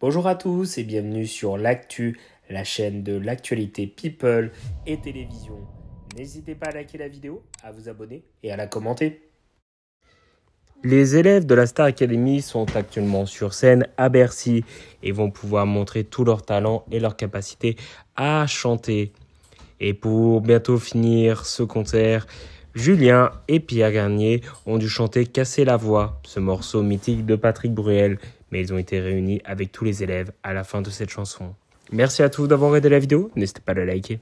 Bonjour à tous et bienvenue sur l'actu, la chaîne de l'actualité people et télévision. N'hésitez pas à liker la vidéo, à vous abonner et à la commenter. Les élèves de la Star Academy sont actuellement sur scène à Bercy et vont pouvoir montrer tout leur talent et leur capacité à chanter. Et pour bientôt finir ce concert, Julien et Pierre Garnier ont dû chanter Casser la voix, ce morceau mythique de Patrick Bruel mais ils ont été réunis avec tous les élèves à la fin de cette chanson. Merci à tous d'avoir aidé la vidéo, n'hésitez pas à la liker.